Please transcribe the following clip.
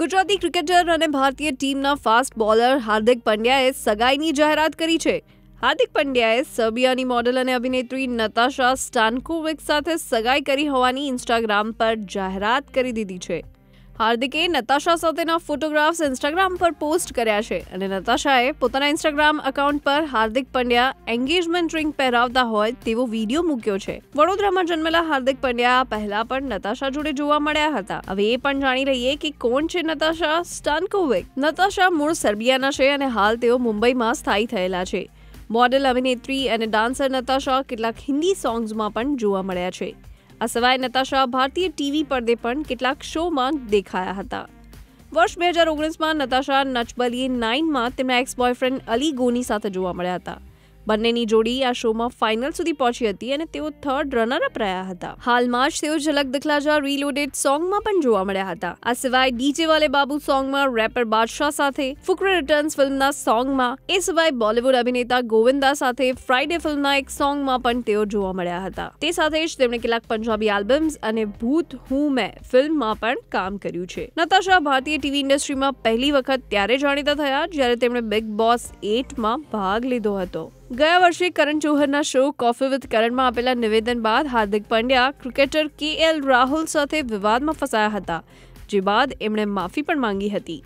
Gujarati cricketer રને ભારતીય ટીમનો ફાસ્ટ બોલર હાર્દિક પંડ્યાએ સગાઈની જાહેરાત કરી છે હાર્દિક પંડ્યાએ સબિયાની મોડેલ અને અભિનેત્રી નતાશા સ્ટાન્કોવિક સાથે સગાઈ કરી હોવાની ઇન્સ્ટાગ્રામ પર જાહેરાત કરી દીધી છે હાર્દિક એ નતાશા સોટેના ફોટોગ્રાફ્સ ઇન્સ્ટાગ્રામ પર પોસ્ટ કર્યા છે અને નતાશાએ પોતાના ઇન્સ્ટાગ્રામ એકાઉન્ટ પર હાર્દિક પંડ્યા એન્ગેજમેન્ટ रिंग પહેરાવતા હોય તેવો વિડિયો મૂક્યો છે. વડોદરામાં જન્મેલા હાર્દિક પંડ્યા આ પહેલા પણ નતાશા જોડે જોવા મળ્યા હતા. હવે એ પણ જાણી લઈએ કે કોણ છે નતાશા સ્ટાન્કોવિક. નતાશા મૂળ સર્બિયાના છે અને હાલ તેઓ મુંબઈમાં સ્થાયી થયેલા છે. મોડેલ અભિનેત્રી અને ડાન્સર નતાશા કેટલાક હિન્દી સોંગ્સમાં પણ જોવા મળ્યા છે. આ સિવાય નતાશા ભારતીય ટીવી પરદે પણ કેટલાક શોમાં દેખાયા હતા વર્ષ બે હજાર ઓગણીસમાં નતાશા નચબલીએ નાઇનમાં તેમના એક્સ બોયફ્રેન્ડ અલી ગોની સાથે જોવા મળ્યા હતા બન્નેની જોડી આ શોમાં ફાઈનલ સુધી પહોંચી હતી અને તેવો થર્ડ રનરઅપ રહ્યા હતા હાલમાં છે તે ઝલક દેખલા જો રીલોડેડ song માં પણ જોવા મળ્યા હતા આ સિવાય DJ વાલે બાબુ song માં રેપર બાદશા સાથે ફુકરે રીટર્ન્સ ફિલ્મ ના song માં એ સિવાય બોલિવૂડ અભિનેતા ગોવિંદ સાથે ફ્રાઈડે ફિલ્મ ના એક song માં પણ તેઓ જોવા મળ્યા હતા તે સાથે જ તેમણે કેટલાક પંજાબી આલ્બમ્સ અને ભૂત હું મે ફિલ્મ માં પણ કામ કર્યું છે નતાશા ભારતીય ટીવી ઇન્ડસ્ટ્રી માં પહેલી વખત ત્યારે જ જાણીતા થયા જ્યારે તેમણે બિગ બોસ 8 માં ભાગ લીધો હતો ગયા વર્ષે કરણ જોહરના શો કોફી વિથ કરણમાં આપેલા નિવેદન બાદ Hardik Pandya cricketer K L Rahul સાથે વિવાદમાં ફસાયા હતા જે બાદ એમણે માફી પણ માંગી હતી